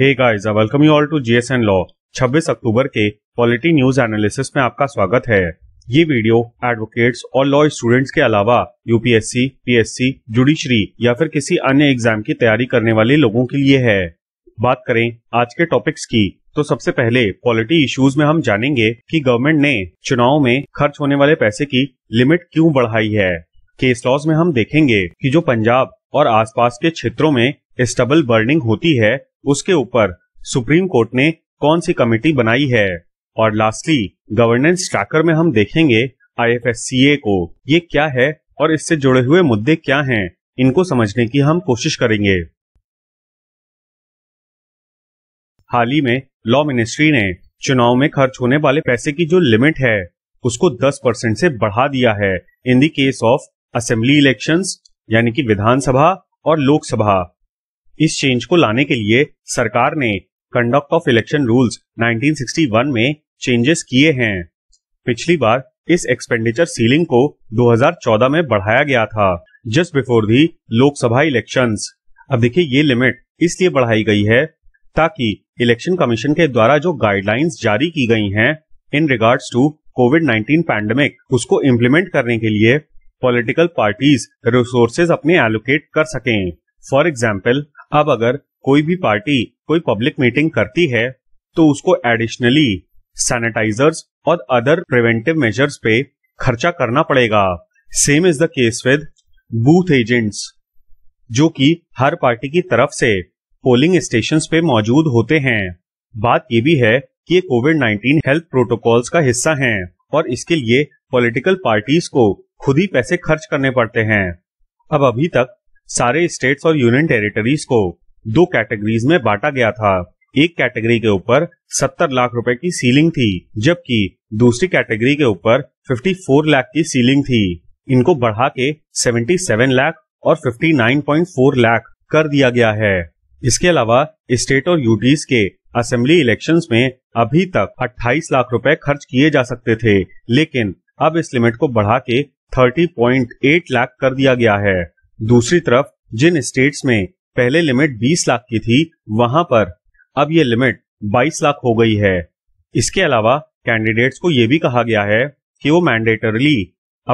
Hey guys I welcome you all to GSN law 26 अक्टूबर के polity news analysis में आपका स्वागत है ये वीडियो एडवोकेट्स और लॉ स्टूडेंट्स के अलावा यूपीएससी पीएससी जुडिशरी या फिर किसी अन्य एग्जाम की तैयारी करने वाले लोगों के लिए है बात करें आज के टॉपिक्स की तो सबसे पहले पॉलिटी इश्यूज में हम जानेंगे कि गवर्नमेंट ने चुनाव में खर्च होने वाले पैसे की लिमिट क्यों बढ़ाई है केस लॉज में हम देखेंगे कि जो पंजाब और आसपास के क्षेत्रों में स्टबल बर्निंग होती है उसके ऊपर सुप्रीम कोर्ट ने कौन सी कमेटी बनाई है और लास्टली गवर्नेंस ट्रैकर में हम देखेंगे आई को ये क्या है और इससे जुड़े हुए मुद्दे क्या हैं इनको समझने की हम कोशिश करेंगे हाल ही में लॉ मिनिस्ट्री ने चुनाव में खर्च होने वाले पैसे की जो लिमिट है उसको 10 परसेंट से बढ़ा दिया है in the case of assembly elections यानी कि विधानसभा और लोकसभा इस चेंज को लाने के लिए सरकार ने कंडक्ट ऑफ इलेक्शन रूल्स 1961 में चेंजेस किए हैं पिछली बार इस एक्सपेंडिचर सीलिंग को 2014 में बढ़ाया गया था just before the Lok Sabha elections अब देखिए ये लिमिट इसलिए बढ़ाई गई है ताकि इलेक्शन कमीशन के द्वारा जो गाइडलाइंस जारी की गई हैं in regards to COVID 19 pandemic उसको इम्प्लीमेंट करने के लिए पॉलिटिकल पार्टीज रिसोर्सेज अपने एलोकेट कर सकें फॉर एग्जाम्पल अब अगर कोई भी पार्टी कोई पब्लिक मीटिंग करती है तो उसको एडिशनली सैनिटाइजर्स और अदर प्रिवेंटिव मेजर्स पे खर्चा करना पड़ेगा same is the case with booth agents जो कि हर पार्टी की तरफ से पोलिंग स्टेशन पे मौजूद होते हैं बात ये भी है कि ये कोविड 19 हेल्थ प्रोटोकॉल्स का हिस्सा हैं और इसके लिए पॉलिटिकल पार्टीज को खुद ही पैसे खर्च करने पड़ते हैं अब अभी तक सारे स्टेट्स और यूनियन टेरिटरीज को दो कैटेगरीज में बांटा गया था एक कैटेगरी के ऊपर 70 लाख रुपए की सीलिंग थी जबकि दूसरी कैटेगरी के ऊपर 54 लाख की सीलिंग थी इनको बढ़ा के 77 लाख और 59.4 लाख कर दिया गया है इसके अलावा स्टेट और यूटीज के असेंबली इलेक्शंस में अभी तक 28 लाख रुपए खर्च किए जा सकते थे लेकिन अब इस लिमिट को बढ़ा के एट लाख कर दिया गया है दूसरी तरफ जिन स्टेट्स में पहले लिमिट 20 लाख की थी वहां पर अब ये लिमिट 22 लाख हो गई है इसके अलावा कैंडिडेट्स को यह भी कहा गया है कि वो मैंडेटरली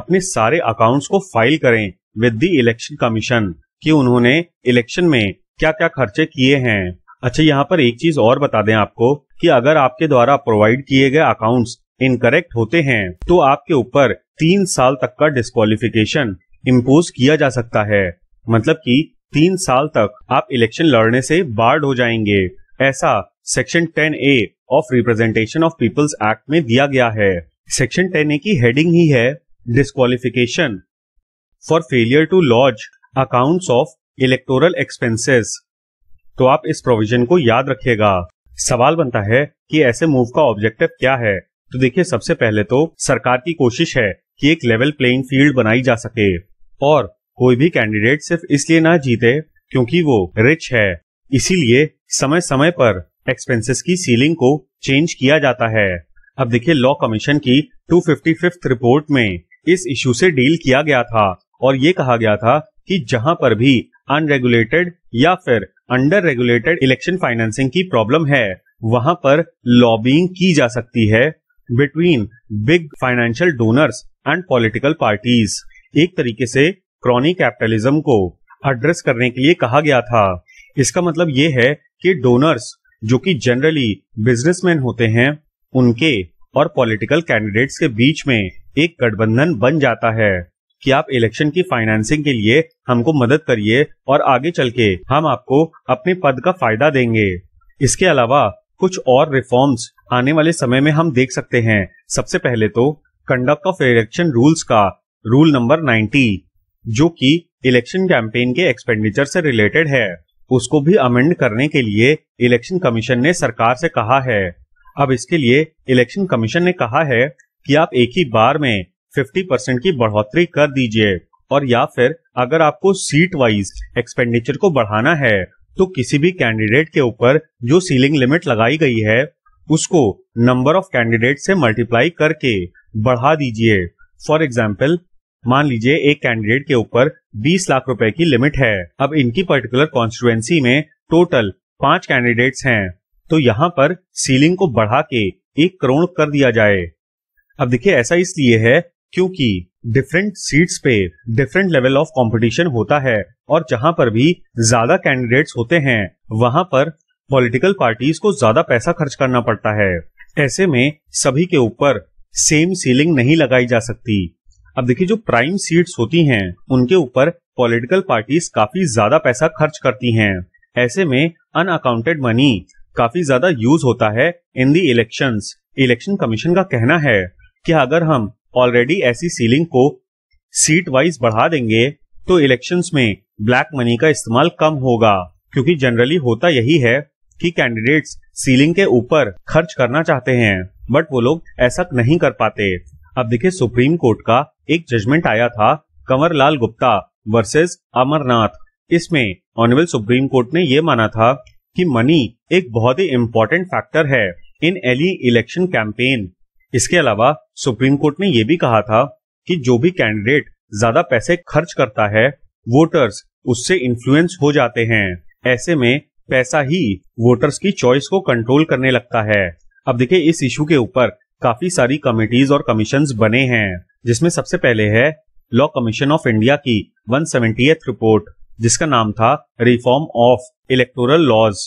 अपने सारे अकाउंट्स को फाइल करें विद दी इलेक्शन कमीशन कि उन्होंने इलेक्शन में क्या क्या खर्चे किए हैं अच्छा यहाँ पर एक चीज और बता दें आपको कि अगर आपके द्वारा प्रोवाइड किए गए अकाउंट्स इनकरेक्ट होते हैं तो आपके ऊपर तीन साल तक का डिस्कालिफिकेशन इम्पोज किया जा सकता है मतलब कि तीन साल तक आप इलेक्शन लड़ने से बार्ड हो जाएंगे ऐसा section 10 A of representation of people's act में दिया गया है सेक्शन 10 ए की हेडिंग ही है disqualification for failure to lodge accounts of electoral expenses तो आप इस प्रोविजन को याद रखिएगा सवाल बनता है कि ऐसे मूव का ऑब्जेक्टिव क्या है तो देखिए सबसे पहले तो सरकार की कोशिश है कि एक लेवल प्लेइंग फील्ड बनाई जा सके और कोई भी कैंडिडेट सिर्फ इसलिए ना जीते क्योंकि वो रिच है इसीलिए समय समय पर एक्सपेंसेस की सीलिंग को चेंज किया जाता है अब देखिए लॉ कमीशन की टू रिपोर्ट में इस इशू से डील किया गया था और ये कहा गया था कि जहां पर भी अनरेगुलेटेड या फिर अंडर रेगुलेटेड इलेक्शन फाइनेंसिंग की प्रॉब्लम है वहां पर लॉबिंग की जा सकती है between big financial donors and political parties एक तरीके से क्रॉनी कैपिटलिज्म को एड्रेस करने के लिए कहा गया था इसका मतलब ये है कि डोनर्स जो कि जनरली बिजनेसमैन होते हैं उनके और पॉलिटिकल कैंडिडेट्स के बीच में एक गठबंधन बन जाता है कि आप इलेक्शन की फाइनेंसिंग के लिए हमको मदद करिए और आगे चल के हम आपको अपने पद का फायदा देंगे इसके अलावा कुछ और रिफॉर्म्स आने वाले समय में हम देख सकते हैं सबसे पहले तो कंडक्ट ऑफ इलेक्शन रूल्स का रूल नंबर 90 जो कि इलेक्शन कैंपेन के एक्सपेंडिचर से रिलेटेड है उसको भी अमेंड करने के लिए इलेक्शन कमीशन ने सरकार से कहा है अब इसके लिए इलेक्शन कमीशन ने कहा है कि आप एक ही बार में 50 परसेंट की बढ़ोतरी कर दीजिए और या फिर अगर आपको सीट वाइज एक्सपेंडिचर को बढ़ाना है तो किसी भी कैंडिडेट के ऊपर जो सीलिंग लिमिट लगाई गई है उसको नंबर ऑफ कैंडिडेट से मल्टीप्लाई करके बढ़ा दीजिए फॉर एग्जाम्पल मान लीजिए एक कैंडिडेट के ऊपर 20 लाख रुपए की लिमिट है अब इनकी पर्टिकुलर कॉन्स्टिट्युएंसी में टोटल पांच कैंडिडेट्स हैं तो यहाँ पर सीलिंग को बढ़ा के एक करोड़ कर दिया जाए अब देखिए ऐसा इसलिए है क्योंकि डिफरेंट सीट्स पे डिफरेंट लेवल ऑफ कंपटीशन होता है और जहां पर भी ज्यादा कैंडिडेट्स होते हैं वहां पर पॉलिटिकल पार्टीज को ज्यादा पैसा खर्च करना पड़ता है ऐसे में सभी के ऊपर सेम सीलिंग नहीं लगाई जा सकती अब देखिए जो प्राइम सीट्स होती हैं उनके ऊपर पॉलिटिकल पार्टीज काफी ज्यादा पैसा खर्च करती हैं ऐसे में अनअकाउंटेड मनी काफी ज्यादा यूज होता है in the election election commission का कहना है कि अगर हम ऑलरेडी ऐसी सीलिंग को सीट वाइज बढ़ा देंगे तो इलेक्शंस में ब्लैक मनी का इस्तेमाल कम होगा क्योंकि जनरली होता यही है कि कैंडिडेट्स सीलिंग के ऊपर खर्च करना चाहते हैं बट वो लोग ऐसा नहीं कर पाते अब देखिए सुप्रीम कोर्ट का एक जजमेंट आया था कंवर गुप्ता वर्सेस अमरनाथ इसमें ऑनरेबल सुप्रीम कोर्ट ने ये माना था कि मनी एक बहुत ही इम्पोर्टेंट फैक्टर है इन एली इलेक्शन कैंपेन इसके अलावा सुप्रीम कोर्ट ने यह भी कहा था कि जो भी कैंडिडेट ज्यादा पैसे खर्च करता है वोटर्स उससे इन्फ्लुएंस हो जाते हैं ऐसे में पैसा ही वोटर्स की चॉइस को कंट्रोल करने लगता है अब देखिए इस इशू के ऊपर काफी सारी कमेटीज और कमीशन बने हैं जिसमें सबसे पहले है लॉ कमीशन ऑफ इंडिया की वन रिपोर्ट जिसका नाम था reform of electoral laws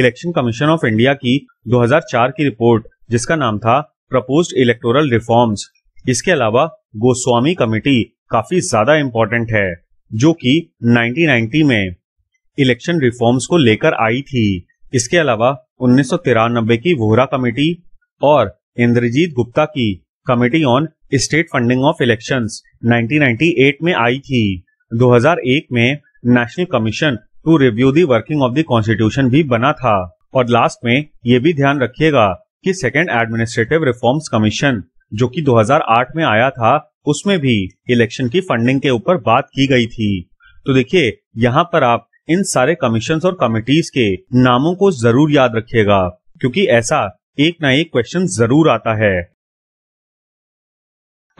election commission of India की 2004 की रिपोर्ट जिसका नाम था प्रपोज इलेक्टोरल रिफॉर्म्स इसके अलावा गोस्वामी कमेटी काफी ज्यादा इम्पोर्टेंट है जो कि 1990 में इलेक्शन रिफॉर्म्स को लेकर आई थी इसके अलावा उन्नीस की वोहरा कमेटी और इंद्रजीत गुप्ता की committee on state funding of elections 1998 में आई थी 2001 में national commission to review the working of the constitution भी बना था और लास्ट में ये भी ध्यान रखिएगा कि सेकेंड एडमिनिस्ट्रेटिव रिफॉर्म्स कमीशन जो कि 2008 में आया था उसमें भी इलेक्शन की फंडिंग के ऊपर बात की गई थी तो देखिए यहाँ पर आप इन सारे कमीशन और कमिटीज के नामों को जरूर याद रखिएगा क्योंकि ऐसा एक ना एक क्वेश्चन जरूर आता है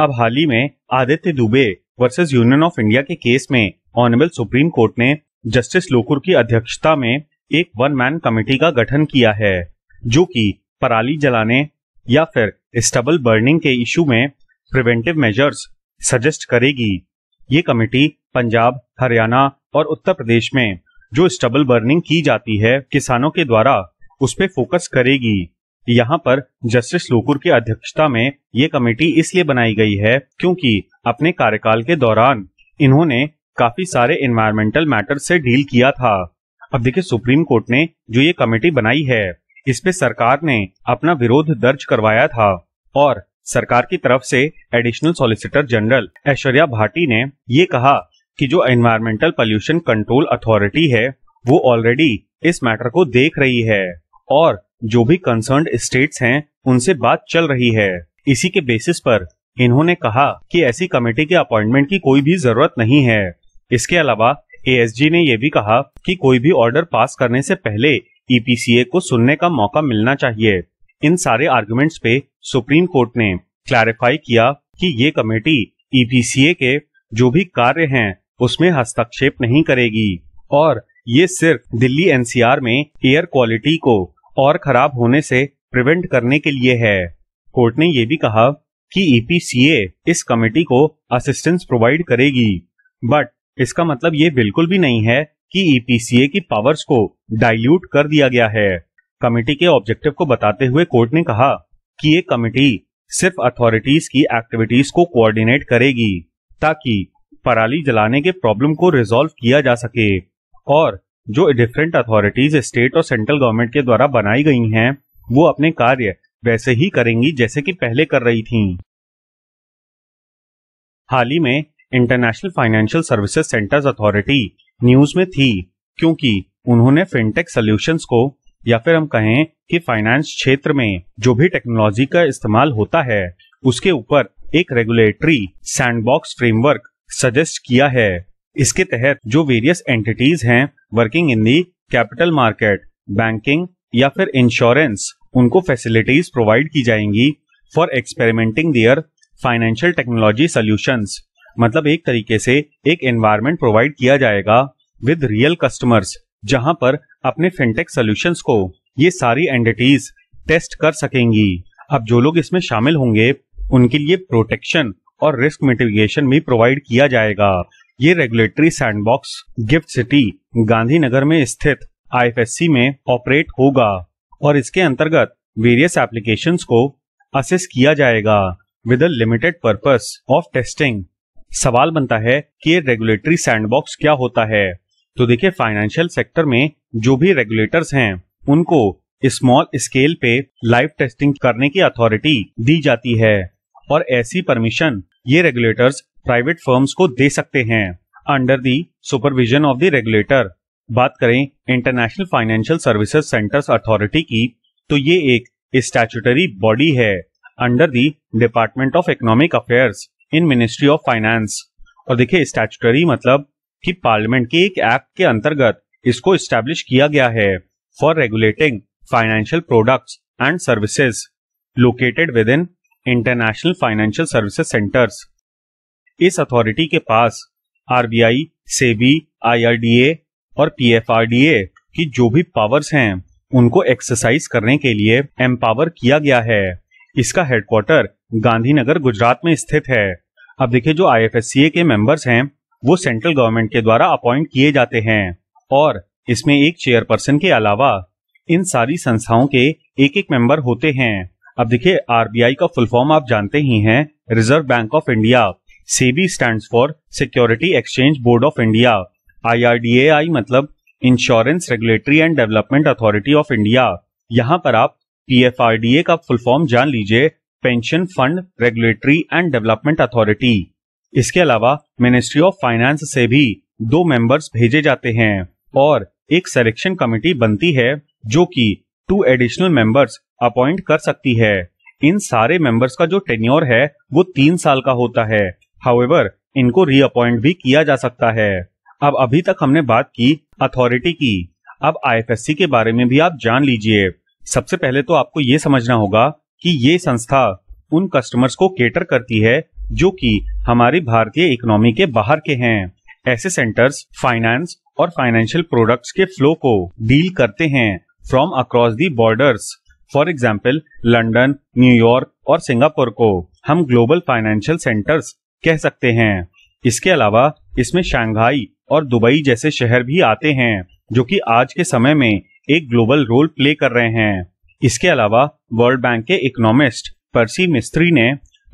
अब हाल ही में Aditya Dubey versus union of India के केस में ऑनरेबल सुप्रीम कोर्ट ने जस्टिस लोकुर की अध्यक्षता में एक वन मैन कमेटी का गठन किया है जो कि पराली जलाने या फिर स्टबल बर्निंग के इशू में प्रिवेंटिव मेजर्स सजेस्ट करेगी ये कमेटी पंजाब हरियाणा और उत्तर प्रदेश में जो स्टबल बर्निंग की जाती है किसानों के द्वारा उस पर फोकस करेगी यहाँ पर जस्टिस लोकुर की अध्यक्षता में ये कमेटी इसलिए बनाई गई है क्योंकि अपने कार्यकाल के दौरान इन्होंने काफी सारे इन्वायरमेंटल मैटर से डील किया था अब देखिए सुप्रीम कोर्ट ने जो ये कमेटी बनाई है इस पे सरकार ने अपना विरोध दर्ज करवाया था और सरकार की तरफ से additional solicitor general Aishwarya Bhati ने ये कहा कि जो एनवायरमेंटल पॉल्यूशन कंट्रोल अथॉरिटी है वो ऑलरेडी इस मैटर को देख रही है और जो भी कंसर्न स्टेट्स हैं उनसे बात चल रही है इसी के बेसिस पर इन्होंने कहा कि ऐसी कमेटी के अपॉइंटमेंट की कोई भी जरूरत नहीं है इसके अलावा एएसजी ने यह भी कहा कि कोई भी ऑर्डर पास करने से पहले ईपीसीए e को सुनने का मौका मिलना चाहिए इन सारे आर्गुमेंट्स पे सुप्रीम कोर्ट ने क्लैरिफाई किया कि ये कमेटी ईपीसीए e के जो भी कार्य हैं उसमें हस्तक्षेप नहीं करेगी और ये सिर्फ दिल्ली एनसीआर में एयर क्वालिटी को और खराब होने से प्रिवेंट करने के लिए है कोर्ट ने ये भी कहा कि ईपीसीए e इस कमेटी को असिस्टेंस प्रोवाइड करेगी बट इसका मतलब ये बिल्कुल भी नहीं है कि ईपीसीए e की पावर्स को डाइल्यूट कर दिया गया है कमेटी के ऑब्जेक्टिव को बताते हुए कोर्ट ने कहा कि ये कमेटी सिर्फ अथॉरिटीज की एक्टिविटीज को कोऑर्डिनेट करेगी ताकि पराली जलाने के प्रॉब्लम को रिजोल्व किया जा सके और जो डिफरेंट अथॉरिटीज स्टेट और सेंट्रल गवर्नमेंट के द्वारा बनाई गई हैं वो अपने कार्य वैसे ही करेंगी जैसे कि पहले कर रही थीं। हाल ही में international financial services centres authority news में थी क्योंकि उन्होंने फिनटेक सॉल्यूशंस को या फिर हम कहें कि फाइनेंस क्षेत्र में जो भी टेक्नोलॉजी का इस्तेमाल होता है उसके ऊपर एक रेगुलेटरी सैंडबॉक्स फ्रेमवर्क सजेस्ट किया है इसके तहत जो वेरियस एंटिटीज हैं working in the capital market banking या फिर इंश्योरेंस उनको फैसिलिटीज प्रोवाइड की जाएंगी for experimenting their financial technology solution मतलब एक तरीके से एक एनवायरमेंट प्रोवाइड किया जाएगा विद रियल कस्टमर्स जहां पर अपने फिनटेक सोल्यूशन को ये सारी एंटिटीज टेस्ट कर सकेंगी अब जो लोग इसमें शामिल होंगे उनके लिए प्रोटेक्शन और रिस्क मिटिगेशन भी प्रोवाइड किया जाएगा ये regulatory sandbox gift city Gandhinagar में स्थित आईएफएससी में ऑपरेट होगा और इसके अंतर्गत वेरियस एप्लीकेशन को असिस्ट किया जाएगा with limited purpose of testing सवाल बनता है कि ये रेगुलेटरी सैंडबॉक्स क्या होता है तो देखिए फाइनेंशियल सेक्टर में जो भी रेगुलेटर्स हैं उनको स्मॉल स्केल पे लाइव टेस्टिंग करने की अथॉरिटी दी जाती है और ऐसी परमिशन ये रेगुलेटर्स प्राइवेट फर्म्स को दे सकते हैं under the supervision of the regulator बात करें international financial services centres authority की तो ये एक स्टैचुटरी बॉडी है under the department of economic affairs in ministry of finance और देखिए स्टैचुटरी मतलब कि पार्लियामेंट के एक एक्ट के अंतर्गत इसको स्टैब्लिश किया गया है for regulating financial products and services located within international financial services centres इस अथॉरिटी के पास आरबीआई सेबी आईआरडीए और पीएफआरडीए की जो भी पावर्स हैं उनको एक्सरसाइज करने के लिए एम्पावर किया गया है इसका हेडक्वार्टर गांधीनगर गुजरात में स्थित है अब देखिये जो आई के मेंबर्स हैं वो सेंट्रल गवर्नमेंट के द्वारा अपॉइंट किए जाते हैं और इसमें एक चेयरपर्सन के अलावा इन सारी संस्थाओं के एक एक मेंबर होते हैं अब देखिए आरबीआई का फुल फॉर्म आप जानते ही हैं reserve bank of India SEBI stand for security exchange board of India I मतलब insurance regulatory and development authority of India यहाँ पर आप पी का फुल फॉर्म जान लीजिए pension fund regulatory and development authority इसके अलावा मिनिस्ट्री ऑफ फाइनेंस से भी दो मेंबर्स भेजे जाते हैं और एक सिलेक्शन कमेटी बनती है जो कि टू एडिशनल मेंबर्स अपॉइंट कर सकती है इन सारे मेंबर्स का जो टेन्योर है वो तीन साल का होता है हाउएवर इनको रीअपॉइंट भी किया जा सकता है अब अभी तक हमने बात की अथॉरिटी की अब आईएफएससी के बारे में भी आप जान लीजिए सबसे पहले तो आपको ये समझना होगा कि ये संस्था उन कस्टमर्स को केटर करती है जो कि हमारी भारतीय इकोनॉमी के बाहर के हैं ऐसे सेंटर्स फाइनेंस और फाइनेंशियल प्रोडक्ट्स के फ्लो को डील करते हैं from across the borders for example London New York और सिंगापुर को हम ग्लोबल फाइनेंशियल सेंटर्स कह सकते हैं इसके अलावा इसमें शंघाई और दुबई जैसे शहर भी आते हैं जो कि आज के समय में एक ग्लोबल रोल प्ले कर रहे हैं इसके अलावा वर्ल्ड बैंक के इकोनॉमिस्ट परसी मिस्त्री ने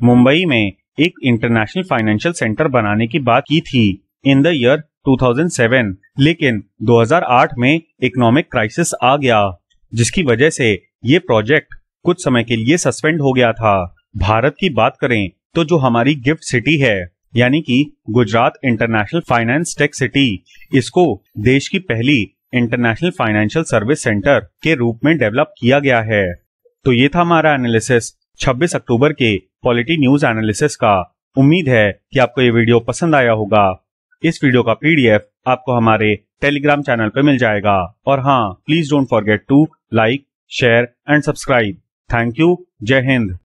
मुंबई में एक इंटरनेशनल फाइनेंशियल सेंटर बनाने की बात की थी इन द ईयर 2007 लेकिन 2008 में इकोनॉमिक क्राइसिस आ गया जिसकी वजह से ये प्रोजेक्ट कुछ समय के लिए सस्पेंड हो गया था भारत की बात करें तो जो हमारी गिफ्ट सिटी है यानी कि Gujarat international finance tech city इसको देश की पहली इंटरनेशनल फाइनेंशियल सर्विस सेंटर के रूप में डेवलप किया गया है तो ये था हमारा एनालिसिस 26 अक्टूबर के पॉलिटी न्यूज एनालिसिस का उम्मीद है कि आपको ये वीडियो पसंद आया होगा इस वीडियो का पीडीएफ आपको हमारे टेलीग्राम चैनल पर मिल जाएगा और हाँ please don't forget to like share and subscribe. Thank you. Jai Hind.